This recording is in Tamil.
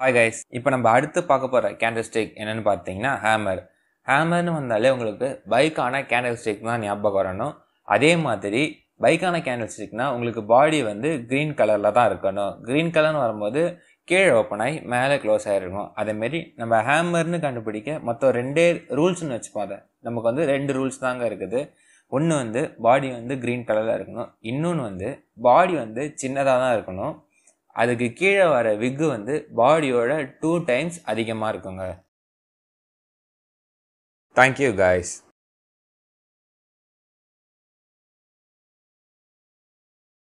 ஹாய் கைஸ் இப்போ நம்ம அடுத்து பார்க்க போகிற கேண்டில் ஸ்டிக் என்னென்னு பார்த்தீங்கன்னா ஹேமர் ஹேமர்னு வந்தாலே உங்களுக்கு பைக்கான கேண்டில் ஸ்டிக் தான் ஞாபகம் வரணும் அதே மாதிரி பைக்கான கேண்டில் ஸ்டிக்னால் உங்களுக்கு பாடி வந்து க்ரீன் கலரில் தான் இருக்கணும் க்ரீன் கலர்னு வரும்போது கீழே ஓப்பன் ஆகி மேலே க்ளோஸ் ஆகிருக்கும் அதேமாரி நம்ம ஹேமர்னு கண்டுபிடிக்க மொத்தம் ரெண்டே ரூல்ஸ்னு வச்சுப்போம் அதை நமக்கு வந்து ரெண்டு ரூல்ஸ் தாங்க இருக்குது ஒன்று வந்து பாடி வந்து க்ரீன் கலரில் இருக்கணும் இன்னொன்று வந்து பாடி வந்து சின்னதாக தான் இருக்கணும் அதுக்கு கீழே வர விக்கு வந்து பாடியோட டூ டைம்ஸ் அதிகமாக இருக்குங்க தேங்க்யூ காய்ஸ்